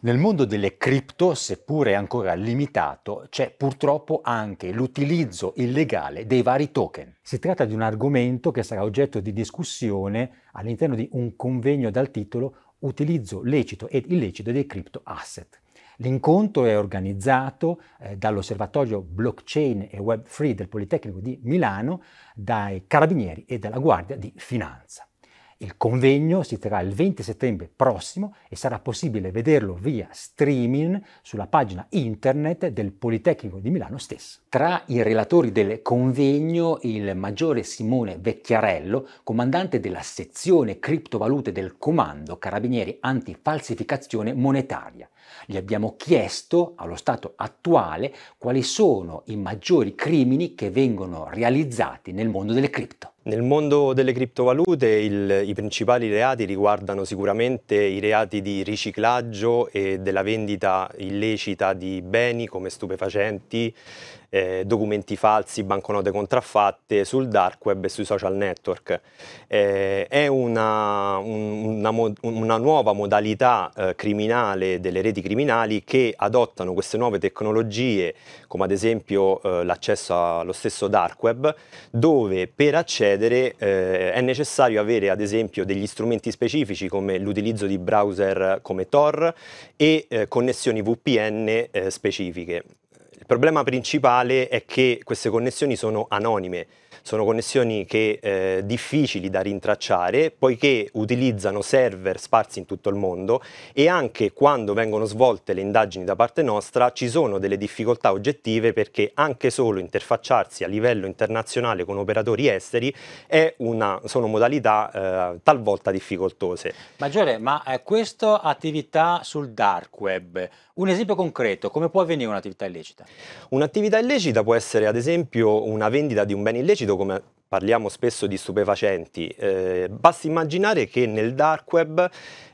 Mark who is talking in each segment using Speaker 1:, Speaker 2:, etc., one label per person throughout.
Speaker 1: Nel mondo delle cripto, seppure ancora limitato, c'è purtroppo anche l'utilizzo illegale dei vari token. Si tratta di un argomento che sarà oggetto di discussione all'interno di un convegno dal titolo Utilizzo lecito ed illecito dei cripto asset. L'incontro è organizzato eh, dall'Osservatorio Blockchain e Web Free del Politecnico di Milano, dai Carabinieri e dalla Guardia di Finanza. Il convegno si terrà il 20 settembre prossimo e sarà possibile vederlo via streaming sulla pagina internet del Politecnico di Milano stesso. Tra i relatori del convegno il maggiore Simone Vecchiarello, comandante della sezione criptovalute del Comando Carabinieri Antifalsificazione Monetaria, gli abbiamo chiesto, allo stato attuale, quali sono i maggiori crimini che vengono realizzati
Speaker 2: nel mondo delle cripto. Nel mondo delle criptovalute il, i principali reati riguardano sicuramente i reati di riciclaggio e della vendita illecita di beni come stupefacenti, eh, documenti falsi, banconote contraffatte sul dark web e sui social network. Eh, è una, una, una, nuova modalità eh, criminale delle reti criminali che adottano queste nuove tecnologie, come ad esempio eh, l'accesso allo stesso dark web, dove per accedere eh, è necessario avere ad esempio degli strumenti specifici come l'utilizzo di browser come Tor e eh, connessioni VPN specifiche problema principale è che queste connessioni sono anonime, sono connessioni che, eh, difficili da rintracciare poiché utilizzano server sparsi in tutto il mondo e anche quando vengono svolte le indagini da parte nostra ci sono delle difficoltà oggettive perché anche solo interfacciarsi a livello internazionale con operatori esteri una, sono modalità eh, talvolta difficoltose. Maggiore, ma eh, questa
Speaker 1: attività sul dark web, un esempio concreto, come può
Speaker 2: avvenire un'attività illecita? Un'attività illecita può essere ad esempio una vendita di un bene illecito come parliamo spesso di stupefacenti, eh, basta immaginare che nel dark web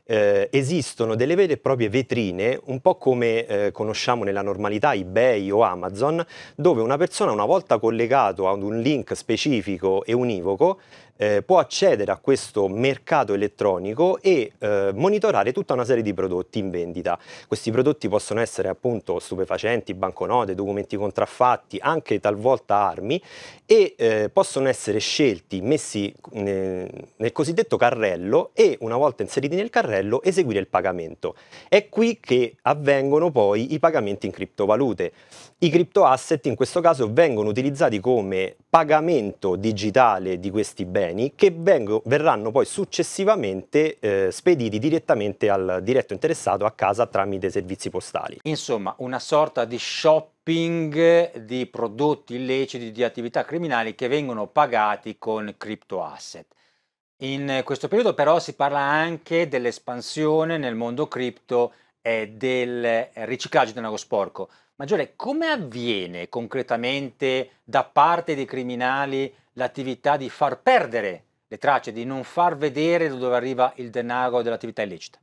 Speaker 2: eh, esistono delle vere e proprie vetrine, un po' come eh, conosciamo nella normalità eBay o Amazon, dove una persona una volta collegato ad un link specifico e univoco eh, può accedere a questo mercato elettronico e eh, monitorare tutta una serie di prodotti in vendita. Questi prodotti possono essere appunto stupefacenti, banconote, documenti contraffatti, anche talvolta armi e eh, possono essere scelti, messi eh, nel cosiddetto carrello e una volta inseriti nel carrello carrello eseguire il pagamento. È qui che avvengono poi i pagamenti in criptovalute. I criptoasset in questo caso vengono utilizzati come pagamento digitale di questi beni che vengo, verranno poi successivamente eh, spediti direttamente al diretto interessato a casa tramite servizi postali.
Speaker 1: Insomma, una sorta di shopping di prodotti illeciti, di attività criminali che vengono pagati con criptoasset. In questo periodo però si parla anche dell'espansione nel mondo cripto e del riciclaggio di denaro sporco. Maggiore, come avviene concretamente da parte dei criminali l'attività di far perdere le tracce, di non far vedere da dove arriva il denaro
Speaker 2: dell'attività illecita?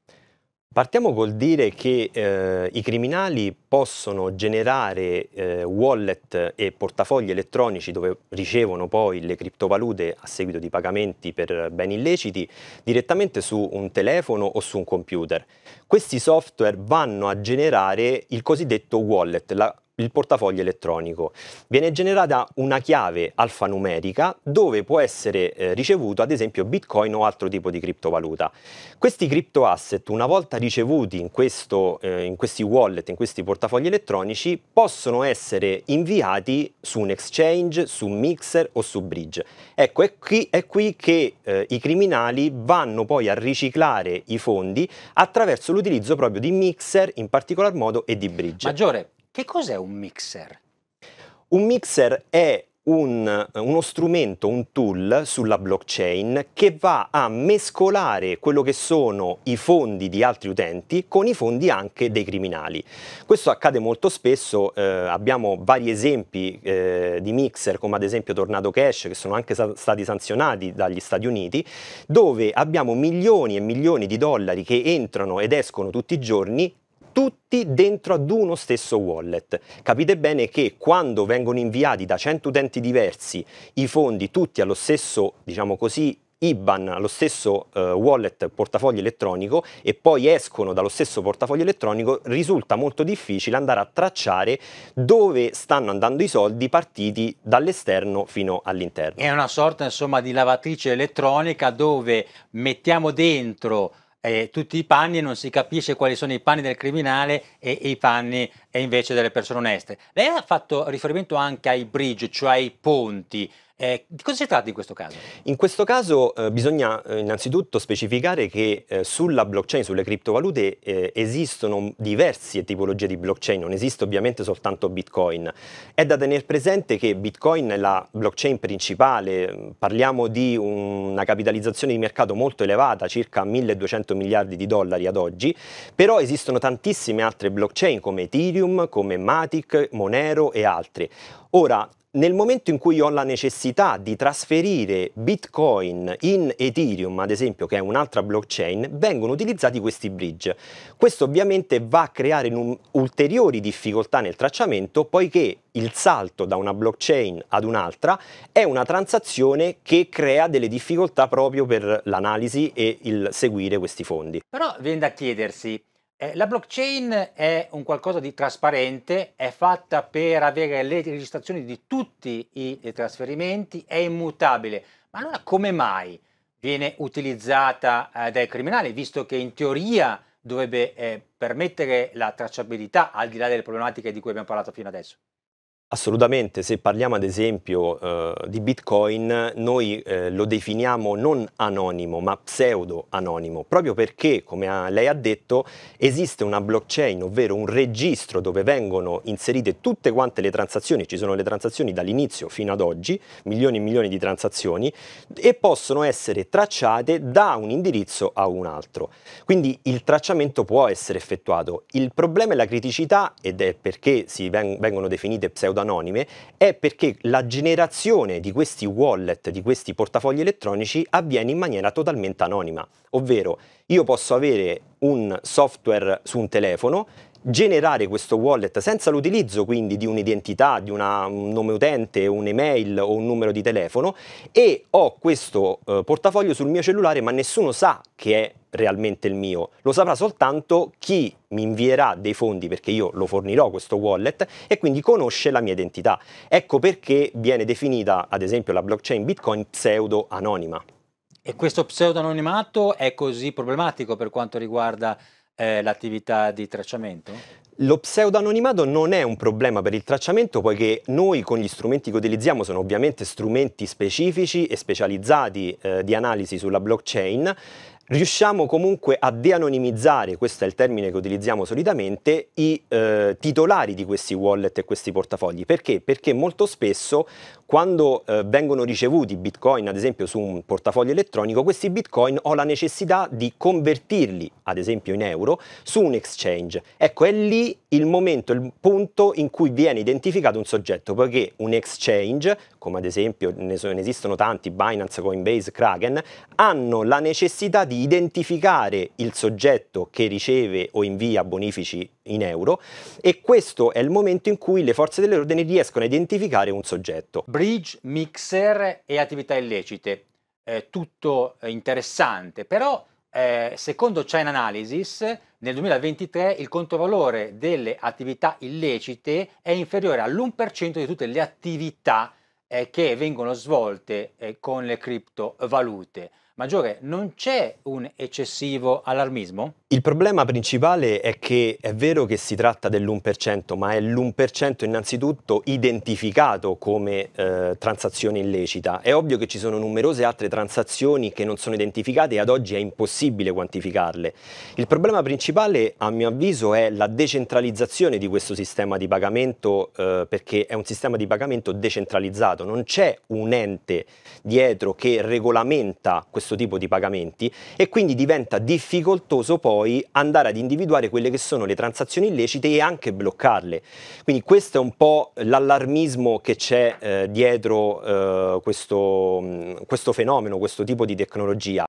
Speaker 2: Partiamo col dire che eh, i criminali possono generare eh, wallet e portafogli elettronici dove ricevono poi le criptovalute a seguito di pagamenti per beni illeciti direttamente su un telefono o su un computer. Questi software vanno a generare il cosiddetto wallet, la il portafoglio elettronico. Viene generata una chiave alfanumerica dove può essere eh, ricevuto ad esempio bitcoin o altro tipo di criptovaluta. Questi criptoasset una volta ricevuti in, questo, eh, in questi wallet, in questi portafogli elettronici, possono essere inviati su un exchange, su un mixer o su bridge. Ecco, è qui, è qui che eh, i criminali vanno poi a riciclare i fondi attraverso l'utilizzo proprio di mixer in particolar modo e di bridge. Maggiore, che cos'è un mixer? Un mixer è un, uno strumento, un tool sulla blockchain che va a mescolare quello che sono i fondi di altri utenti con i fondi anche dei criminali. Questo accade molto spesso, eh, abbiamo vari esempi eh, di mixer come ad esempio Tornado Cash che sono anche stati sanzionati dagli Stati Uniti dove abbiamo milioni e milioni di dollari che entrano ed escono tutti i giorni tutti dentro ad uno stesso wallet. Capite bene che quando vengono inviati da 100 utenti diversi i fondi tutti allo stesso, diciamo così, IBAN allo stesso uh, wallet portafoglio elettronico e poi escono dallo stesso portafoglio elettronico, risulta molto difficile andare a tracciare dove stanno andando i soldi partiti dall'esterno fino all'interno. È una sorta insomma di lavatrice elettronica dove mettiamo dentro
Speaker 1: eh, tutti i panni e non si capisce quali sono i panni del criminale e, e i panni e eh, invece delle persone oneste. Lei ha fatto riferimento anche ai bridge, cioè ai ponti. Eh, di cosa si tratta in questo caso?
Speaker 2: In questo caso eh, bisogna eh, innanzitutto specificare che eh, sulla blockchain, sulle criptovalute, eh, esistono diverse tipologie di blockchain, non esiste ovviamente soltanto Bitcoin. È da tenere presente che Bitcoin è la blockchain principale, parliamo di una capitalizzazione di mercato molto elevata, circa 1200 miliardi di dollari ad oggi, però esistono tantissime altre blockchain come Ethereum, come Matic, Monero e altre. Ora, nel momento in cui ho la necessità di trasferire Bitcoin in Ethereum, ad esempio, che è un'altra blockchain, vengono utilizzati questi bridge. Questo ovviamente va a creare ulteriori difficoltà nel tracciamento, poiché il salto da una blockchain ad un'altra è una transazione che crea delle difficoltà proprio per l'analisi e il seguire questi fondi.
Speaker 1: Però viene da chiedersi, eh, la blockchain è un qualcosa di trasparente, è fatta per avere le registrazioni di tutti i, trasferimenti, è immutabile. Ma allora come mai viene utilizzata eh, dai criminali, visto che in teoria dovrebbe eh, permettere la tracciabilità al di là delle problematiche di cui abbiamo parlato fino adesso?
Speaker 2: Assolutamente, se parliamo ad esempio eh, di Bitcoin, noi eh, lo definiamo non anonimo, ma pseudo anonimo, proprio perché, come ha, lei ha detto, esiste una blockchain, ovvero un registro dove vengono inserite tutte quante le transazioni, ci sono le transazioni dall'inizio fino ad oggi, milioni e milioni di transazioni, e possono essere tracciate da un indirizzo a un altro. Quindi il tracciamento può essere effettuato. Il problema e la criticità, ed è perché si veng- vengono definite pseudo anonime è perché la generazione di questi wallet, di questi portafogli elettronici avviene in maniera totalmente anonima, ovvero io posso avere un software su un telefono generare questo wallet senza l'utilizzo quindi di un'identità, di una, un nome utente, un'email o un numero di telefono e ho questo eh, portafoglio sul mio cellulare ma nessuno sa che è realmente il mio, lo saprà soltanto chi mi invierà dei fondi perché io lo fornirò questo wallet e quindi conosce la mia identità. Ecco perché viene definita ad esempio la blockchain Bitcoin pseudo anonima.
Speaker 1: E questo pseudo anonimato è così problematico per quanto riguarda eh, l'attività di tracciamento?
Speaker 2: Lo pseudoanonimato non è un problema per il tracciamento poiché noi con gli strumenti che utilizziamo sono ovviamente strumenti specifici e specializzati eh, di analisi sulla blockchain riusciamo comunque a de-anonimizzare, questo è il termine che utilizziamo solitamente, i eh, titolari di questi wallet e questi portafogli. Perché? Perché molto spesso quando eh, vengono ricevuti bitcoin, ad esempio su un portafoglio elettronico, questi bitcoin ho la necessità di convertirli, ad esempio in euro, su un exchange. Ecco, è lì il momento, il punto in cui viene identificato un soggetto, poiché un exchange, come ad esempio ne, so, ne esistono tanti, Binance, Coinbase, Kraken, hanno la necessità di identificare il soggetto che riceve o invia bonifici in euro e questo è il momento in cui le forze dell'ordine riescono a identificare un soggetto. Bridge, mixer e
Speaker 1: attività illecite, eh, tutto eh, interessante, però eh, secondo China Analysis nel 2023 il controvalore delle attività illecite è inferiore all'1% di tutte le attività eh, che vengono svolte eh, con le criptovalute maggiore, non c'è un eccessivo allarmismo?
Speaker 2: Il problema principale è che è vero che si tratta dell'1%, ma è l'1% innanzitutto identificato come eh, transazione illecita. È ovvio che ci sono numerose altre transazioni che non sono identificate e ad oggi è impossibile quantificarle. Il problema principale, a mio avviso, è la decentralizzazione di questo sistema di pagamento eh, perché è un sistema di pagamento decentralizzato, non c'è un ente dietro che regolamenta questo questo tipo di pagamenti e quindi diventa difficoltoso poi andare ad individuare quelle che sono le transazioni illecite e anche bloccarle. Quindi questo è un po' l'allarmismo che c'è eh, dietro eh, questo, mm, questo fenomeno, questo tipo di tecnologia.